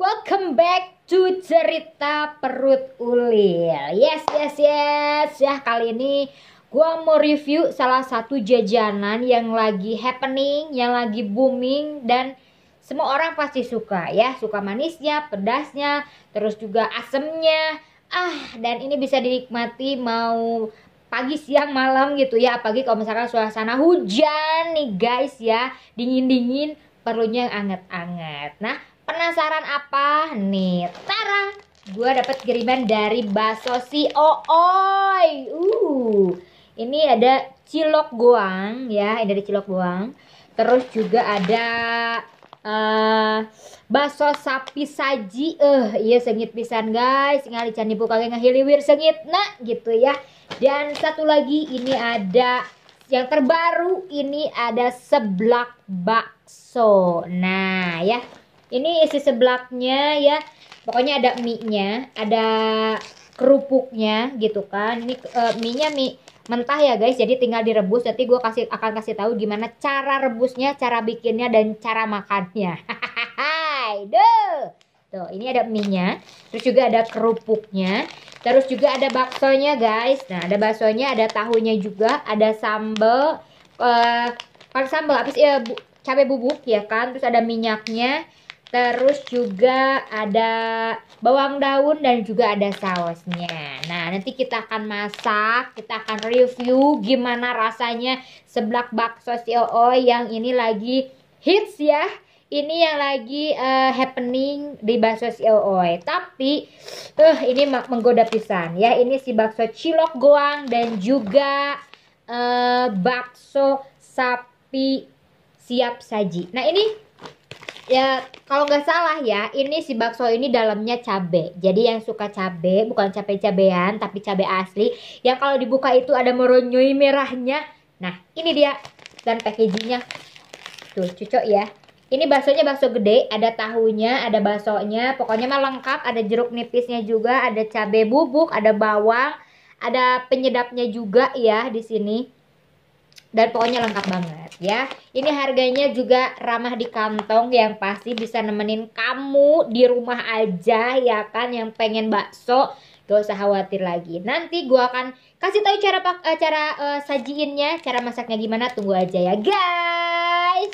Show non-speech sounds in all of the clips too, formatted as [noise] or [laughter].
Welcome back to cerita perut ulil. Yes, yes, yes. Ya, kali ini gua mau review salah satu jajanan yang lagi happening, yang lagi booming dan semua orang pasti suka ya, suka manisnya, pedasnya, terus juga asemnya. Ah, dan ini bisa dinikmati mau pagi, siang, malam gitu ya. Apalagi kalau misalkan suasana hujan nih guys ya, dingin-dingin, perlunya yang anget-anget. Nah, Penasaran apa? Nih, tara, gue dapat kiriman dari bakso si Ooi. Uh, ini ada cilok goang ya, ini ada cilok goang. Terus juga ada uh, bakso sapi saji eh uh, iya sengit pisan guys ngali can buka kage wir sengit nah gitu ya dan satu lagi ini ada yang terbaru ini ada seblak bakso nah ya ini isi seblaknya ya pokoknya ada mie nya ada kerupuknya gitu kan ini uh, e, mie nya mie mentah ya guys jadi tinggal direbus nanti gue kasih akan kasih tahu gimana cara rebusnya cara bikinnya dan cara makannya hahaha [laughs] Duh. tuh ini ada mie nya terus juga ada kerupuknya terus juga ada baksonya guys nah ada baksonya ada tahunya juga ada sambel eh uh, sambel habis ya e, bu, cabai bubuk ya kan terus ada minyaknya Terus juga ada bawang daun dan juga ada sausnya. Nah, nanti kita akan masak, kita akan review gimana rasanya seblak bakso COO yang ini lagi hits ya. Ini yang lagi uh, happening di bakso COO. Tapi uh, ini menggoda pisan ya. Ini si bakso cilok goang dan juga uh, bakso sapi siap saji. Nah, ini ya kalau nggak salah ya ini si bakso ini dalamnya cabe jadi yang suka cabe bukan cabe cabean tapi cabe asli yang kalau dibuka itu ada meronyoi merahnya nah ini dia dan packagingnya tuh cocok ya ini baksonya bakso gede, ada tahunya, ada baksonya, pokoknya mah lengkap, ada jeruk nipisnya juga, ada cabe bubuk, ada bawang, ada penyedapnya juga ya di sini dan pokoknya lengkap banget ya. Ini harganya juga ramah di kantong yang pasti bisa nemenin kamu di rumah aja ya kan yang pengen bakso gak usah khawatir lagi. Nanti gua akan kasih tahu cara eh, cara uh, sajiinnya, cara masaknya gimana. Tunggu aja ya guys.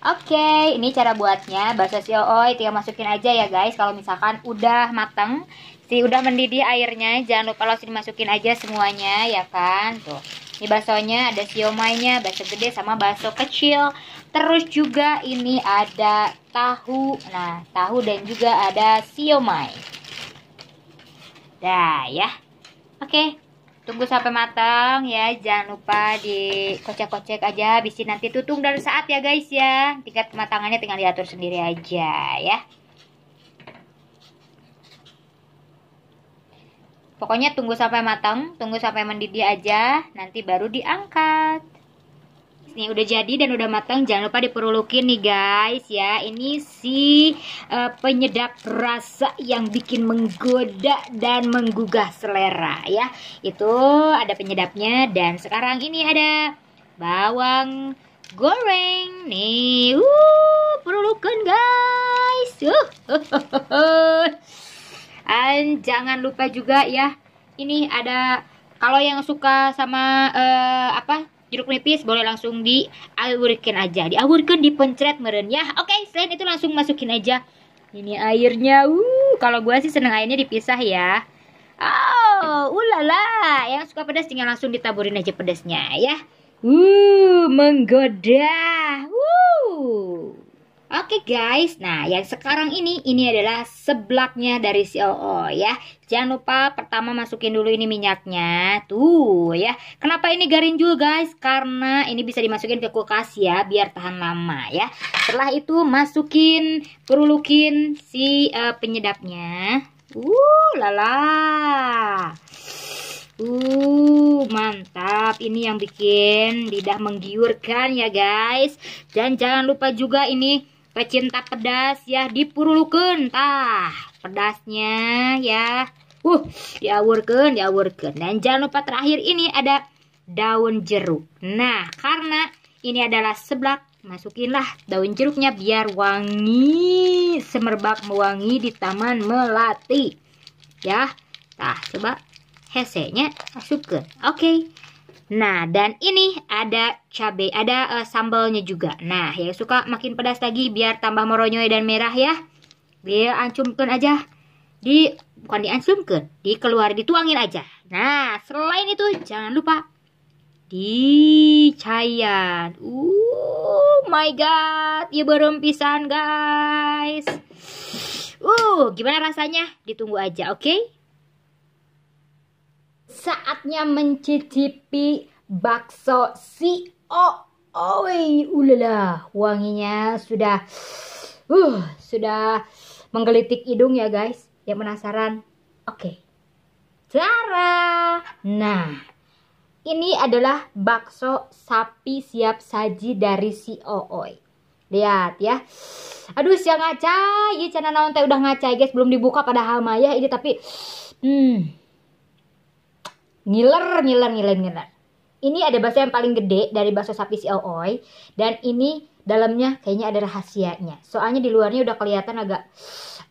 Oke, okay, ini cara buatnya. Bakso Ooi, tinggal masukin aja ya guys. Kalau misalkan udah mateng, si udah mendidih airnya, jangan lupa langsung masukin aja semuanya ya kan. Tuh. Ini baksonya ada siomaynya, bakso gede sama bakso kecil. Terus juga ini ada tahu. Nah, tahu dan juga ada siomay. Dah ya. Oke. Tunggu sampai matang ya. Jangan lupa dikocek-kocek aja. bisa nanti tutung dari saat ya guys ya. Tingkat kematangannya tinggal diatur sendiri aja ya. Pokoknya tunggu sampai matang, tunggu sampai mendidih aja, nanti baru diangkat. Ini udah jadi dan udah matang, jangan lupa diperulukin nih guys ya. Ini si uh, penyedap rasa yang bikin menggoda dan menggugah selera ya. Itu ada penyedapnya dan sekarang ini ada bawang goreng nih. Uh, perulukan guys. [laughs] Uh, dan jangan lupa juga ya, ini ada kalau yang suka sama uh, apa jeruk nipis boleh langsung diawurkan aja, diawurkan dipencret meren ya. Oke, okay, selain itu langsung masukin aja. Ini airnya, uh, kalau gua sih seneng airnya dipisah ya. Oh, ulala, yang suka pedas tinggal langsung ditaburin aja pedasnya ya. Uh, menggoda. Uh. Oke okay guys, nah yang sekarang ini, ini adalah seblaknya dari COO ya. Jangan lupa pertama masukin dulu ini minyaknya. Tuh ya. Kenapa ini juga guys? Karena ini bisa dimasukin ke kulkas ya, biar tahan lama ya. Setelah itu masukin, perulukin si uh, penyedapnya. Uh, lala. Uh, mantap. Ini yang bikin lidah menggiurkan ya, guys. Dan jangan lupa juga ini pecinta pedas ya dipurulukeun tah pedasnya ya uh diawurkan, diawurkan dan jangan lupa terakhir ini ada daun jeruk nah karena ini adalah seblak masukinlah daun jeruknya biar wangi semerbak mewangi di taman melati ya tah coba hesenya masukkan oke okay. Nah, dan ini ada cabai, ada uh, sambalnya juga. Nah, yang suka makin pedas lagi biar tambah meronyoy dan merah ya. Biar ancumkan aja. Di bukan diancumkan, dikeluar dituangin aja. Nah, selain itu jangan lupa dicayan. Oh uh, my god, ya berem pisan, guys. Uh, gimana rasanya? Ditunggu aja, oke? Okay? saatnya mencicipi bakso si o oi ulala wanginya sudah uh sudah menggelitik hidung ya guys yang penasaran oke okay. cara nah ini adalah bakso sapi siap saji dari si o lihat ya aduh siang ngaca ya channel naon udah ngaca guys belum dibuka pada mah ya ini tapi hmm ngiler ngiler ngiler ngiler ini ada bakso yang paling gede dari bakso sapi si Ooi dan ini dalamnya kayaknya ada rahasianya soalnya di luarnya udah kelihatan agak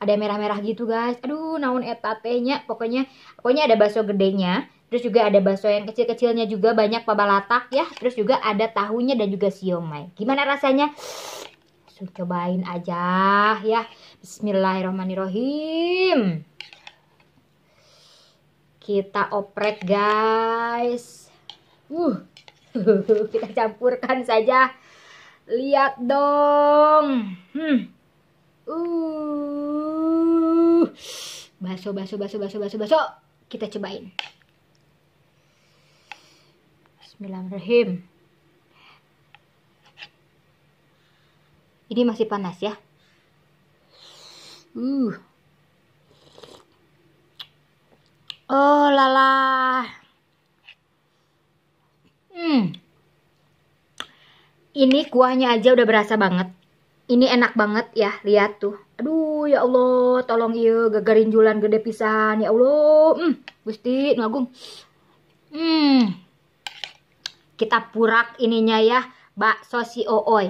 ada merah-merah gitu guys aduh naon etatenya pokoknya pokoknya ada bakso gedenya terus juga ada bakso yang kecil-kecilnya juga banyak pabalatak ya terus juga ada tahunya dan juga siomay gimana rasanya cobain aja ya Bismillahirrahmanirrahim kita oprek guys uh [laughs] kita campurkan saja lihat dong hmm uh baso baso baso baso baso baso kita cobain Bismillahirrahmanirrahim ini masih panas ya uh Oh lala. Hmm. Ini kuahnya aja udah berasa banget. Ini enak banget ya, lihat tuh. Aduh, ya Allah, tolong iya gegerin julan gede pisan, ya Allah. Hmm, Gusti, ngagung. Hmm. Kita purak ininya ya, bakso si ooi.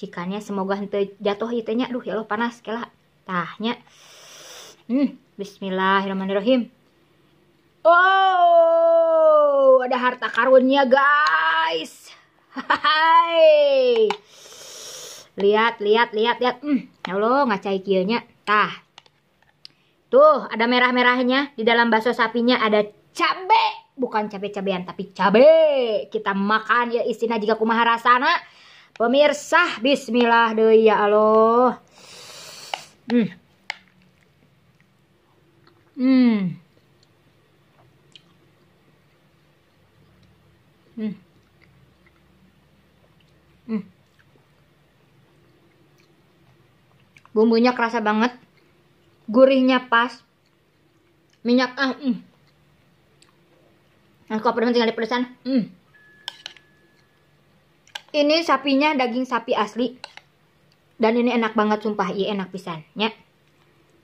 Cikannya semoga hente jatuh itenya. Aduh, ya Allah panas kelah. Tahnya. Hmm, bismillahirrahmanirrahim. Wow, ada harta karunnya guys. Hai. Lihat, lihat, lihat, lihat. Hmm, halo ngacai kieunya. Tah. Tuh, ada merah-merahnya di dalam bakso sapinya ada cabe, bukan cabe-cabean tapi cabe. Kita makan ya istina jika kumaha rasana. Pemirsa, bismillah deh ya Allah. Hmm. Hmm. Hmm. hmm. Bumbunya kerasa banget. Gurihnya pas. Minyak ah. Hmm. Nah, kalau pernah tinggal di pedesan. Hmm. Ini sapinya daging sapi asli. Dan ini enak banget sumpah, iya enak pisan, ya.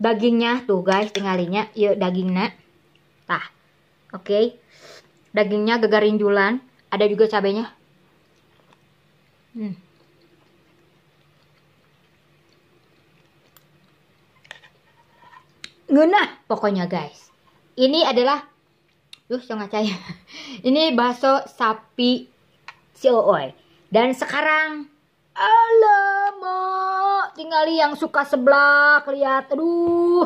Dagingnya tuh guys, tinggalinnya, iya dagingnya. Tah. Oke. Okay. Dagingnya julan ada juga cabenya hmm. guna pokoknya guys ini adalah duh setengah cahaya ini bakso sapi si dan sekarang alamak tinggali yang suka sebelah lihat aduh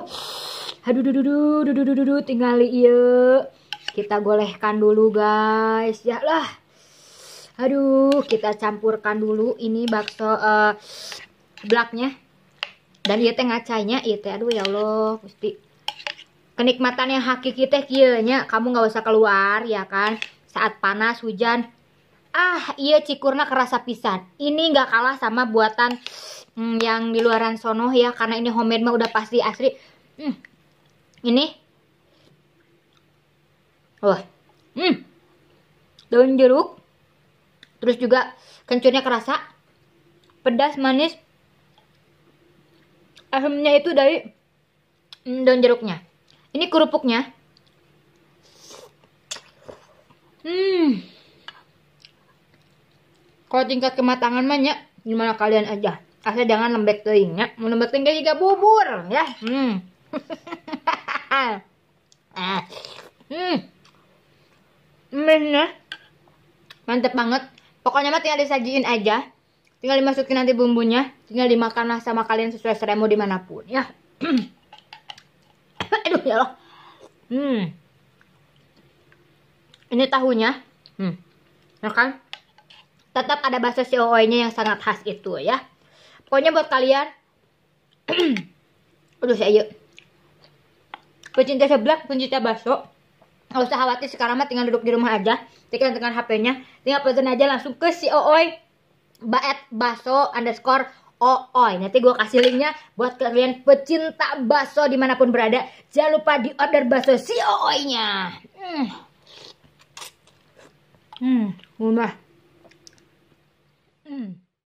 aduh duh duh duh duh duh duh tinggali iya kita golehkan dulu guys ya lah Aduh, kita campurkan dulu ini bakso uh, blaknya. Dan ieu teh ngacanya ieu teh aduh ya Allah, gusti. Kenikmatan yang hakiki teh kieu kamu nggak usah keluar ya kan saat panas hujan. Ah, iya cikurna kerasa pisan. Ini nggak kalah sama buatan hmm, yang di luaran sono ya karena ini homemade mah udah pasti asli. Hmm. Ini Wah. Hmm. Daun jeruk terus juga kencurnya kerasa pedas manis asamnya itu dari hmm, daun jeruknya ini kerupuknya hmm kalau tingkat kematangan mah gimana kalian aja asal jangan lembek telinga mau lembek telinga juga bubur ya hmm [laughs] ah. hmm bener mantep banget pokoknya mah tinggal disajiin aja tinggal dimasukin nanti bumbunya tinggal dimakanlah sama kalian sesuai selera mau dimanapun ya [clears throat] aduh ya loh hmm ini tahunya hmm ya kan tetap ada bahasa coi nya yang sangat khas itu ya pokoknya buat kalian [clears throat] aduh saya yuk ya. pecinta seblak pecinta bakso nggak usah khawatir sekarang mah tinggal duduk di rumah aja tinggal dengan HP-nya tinggal pesen aja langsung ke si Ooi baet baso underscore Ooi nanti gue kasih linknya buat kalian pecinta baso dimanapun berada jangan lupa di order baso si Ooi nya hmm hmm rumah hmm